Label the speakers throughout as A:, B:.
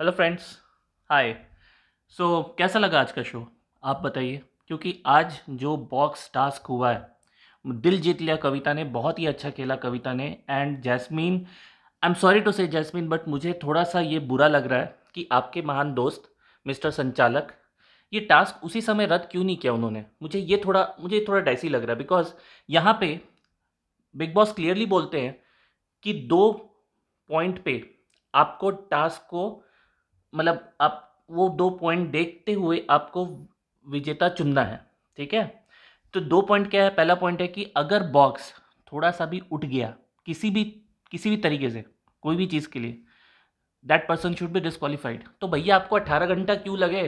A: Hello friends hi सो कैसा लगा आज का शो आप बताइए क्योंकि आज जो बॉक्स टास्क हुआ है दिल जीत लिया कविता ने बहुत ही अच्छा खेला कविता ने and Jasmine I am sorry to say Jasmine but मुझे थोड़ा सा ये बुरा लग रहा है कि आपके महान दोस्त मिस्टर संचालक ये टास्क उसी समय रद्द क्यों नहीं किया उन्होंने मुझे ये थोड़ा मुझे थोड़ा डैसी लग रहा है बिकॉज यहाँ पे बिग बॉस क्लियरली बोलते हैं कि दो पॉइंट पे आपको टास्क को मतलब आप वो दो पॉइंट देखते हुए आपको विजेता चुनना है ठीक है तो दो पॉइंट क्या है पहला पॉइंट है कि अगर बॉक्स थोड़ा सा भी उठ गया किसी भी किसी भी तरीके से कोई भी चीज़ के लिए that person should be disqualified तो भैया आपको अट्ठारह घंटा क्यों लगे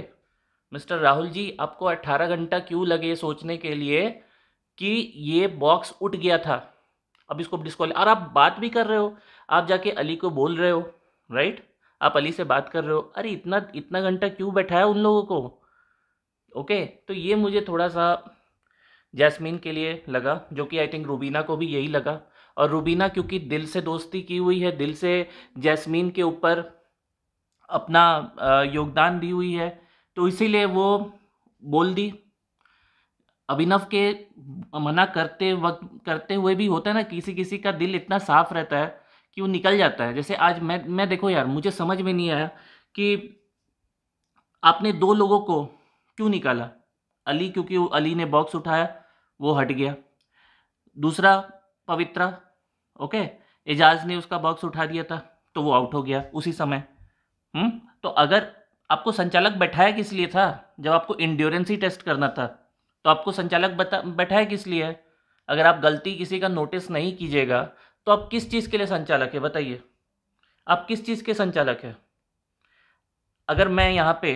A: मिस्टर राहुल जी आपको अट्ठारह घंटा क्यों लगे सोचने के लिए कि ये बॉक्स उठ गया था अब इसको डिस्कॉल और आप बात भी कर रहे हो आप जाके अली को बोल रहे हो राइट आप अली से बात कर रहे हो अरे इतना इतना घंटा क्यों बैठाया उन लोगों को ओके तो ये मुझे थोड़ा सा जैस्मीन के लिए लगा जो कि आई थिंक रूबीना को भी यही लगा और रूबीना क्योंकि दिल से दोस्ती की हुई है दिल से जैस्मीन के ऊपर अपना योगदान दी हुई है तो इसीलिए वो बोल दी अभिनव के मना करते वक्त करते हुए भी होता है ना किसी किसी का दिल इतना साफ रहता है कि वो निकल जाता है जैसे आज मैं मैं देखो यार मुझे समझ में नहीं आया कि आपने दो लोगों को क्यों निकाला अली क्योंकि अली ने बॉक्स उठाया वो हट गया दूसरा पवित्रा ओके एजाज ने उसका बॉक्स उठा दिया था तो वो आउट हो गया उसी समय हुँ? हम्म? तो अगर आपको संचालक बैठाया किस लिए था जब आपको इंड्योरेंस ही टेस्ट करना था तो आपको संचालक बता बैठाया किस लिए है अगर आप गलती किसी का नोटिस नहीं कीजिएगा तो आप किस चीज़ के लिए संचालक है बताइए आप किस चीज़ के संचालक है अगर मैं यहाँ पे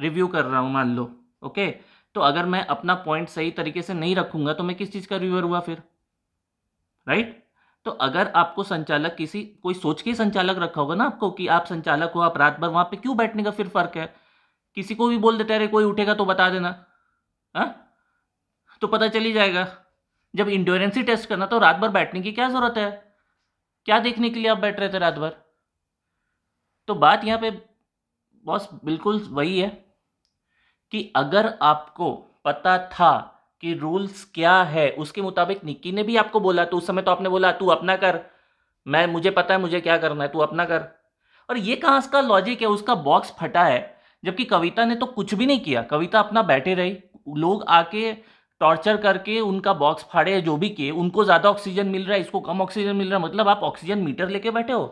A: रिव्यू कर रहा हूँ मान लो ओके तो अगर मैं अपना पॉइंट सही तरीके से नहीं रखूंगा तो मैं किस चीज़ का रिव्यूअर हुआ फिर राइट तो अगर आपको संचालक किसी कोई सोच के संचालक रखा होगा ना आपको कि आप संचालक हो आप रात भर वहाँ पर क्यों बैठने का फिर फर्क है किसी को भी बोल देते अरे कोई उठेगा तो बता देना हाँ तो पता चली जाएगा जब इंड्योरेंसी टेस्ट करना तो रात भर बैठने की क्या ज़रूरत है क्या देखने के लिए आप बैठ रहे थे रात भर तो बात यहाँ पे बॉस बिल्कुल वही है कि अगर आपको पता था कि रूल्स क्या है उसके मुताबिक निक्की ने भी आपको बोला तो उस समय तो आपने बोला तू अपना कर मैं मुझे पता है मुझे क्या करना है तू अपना कर और ये कहाँ का लॉजिक है उसका बॉक्स फटा है जबकि कविता ने तो कुछ भी नहीं किया कविता अपना बैठे रही लोग आके टॉर्चर करके उनका बॉक्स फाड़े जो भी किए उनको ज़्यादा ऑक्सीजन मिल रहा है इसको कम ऑक्सीजन मिल रहा है मतलब आप ऑक्सीजन मीटर लेके बैठे हो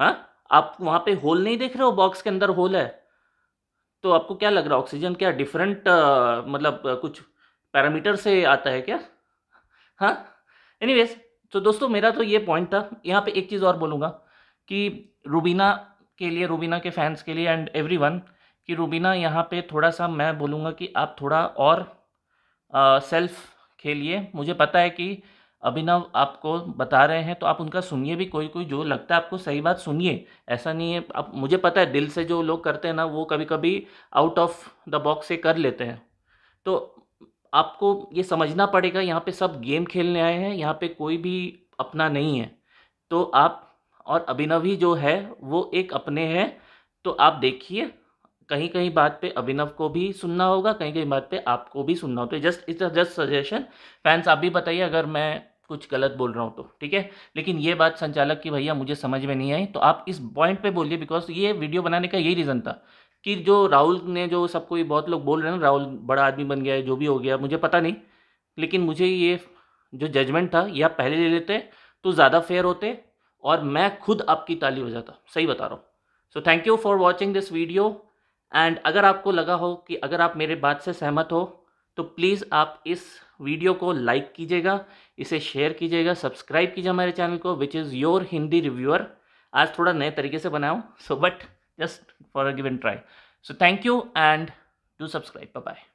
A: हाँ आप वहाँ पे होल नहीं देख रहे हो बॉक्स के अंदर होल है तो आपको क्या लग रहा है ऑक्सीजन क्या डिफरेंट आ, मतलब आ, कुछ पैरामीटर से आता है क्या हाँ एनीवेज तो दोस्तों मेरा तो ये पॉइंट था यहाँ पे एक चीज़ और बोलूँगा कि रूबीना के लिए रूबीना के फैंस के लिए एंड वन कि रूबीना यहाँ पे थोड़ा सा मैं बोलूँगा कि आप थोड़ा और सेल्फ खेलिए मुझे पता है कि अभिनव आपको बता रहे हैं तो आप उनका सुनिए भी कोई कोई जो लगता है आपको सही बात सुनिए ऐसा नहीं है आप मुझे पता है दिल से जो लोग करते हैं ना वो कभी कभी आउट ऑफ द बॉक्स से कर लेते हैं तो आपको ये समझना पड़ेगा यहाँ पे सब गेम खेलने आए हैं यहाँ पे कोई भी अपना नहीं है तो आप और अभिनव ही जो है वो एक अपने हैं तो आप देखिए कहीं कहीं बात पे अभिनव को भी सुनना होगा कहीं कहीं बात पे आपको भी सुनना हो तो just it's just suggestion fans आप भी बताइए अगर मैं कुछ गलत बोल रहा हूँ तो ठीक है लेकिन ये बात संचालक की भैया मुझे समझ में नहीं आई तो आप इस पॉइंट पे बोलिए बिकॉज ये वीडियो बनाने का यही रीज़न था कि जो राहुल ने जो सबको ये बहुत लोग बोल रहे हैं ना राहुल बड़ा आदमी बन गया है जो भी हो गया मुझे पता नहीं लेकिन मुझे ये जो जजमेंट था ये आप पहले ले लेते तो ज़्यादा फेयर होते और मैं खुद आपकी ताली हो जाता सही बता रहा हूँ so thank you for watching this video and अगर आपको लगा हो कि अगर आप मेरे बात से सहमत हो तो प्लीज़ आप इस वीडियो को लाइक कीजिएगा इसे शेयर कीजिएगा सब्सक्राइब कीजिए हमारे चैनल को which is your Hindi reviewer आज थोड़ा नए तरीके से बनाऊँ so but just for a given try so thank you and do subscribe bye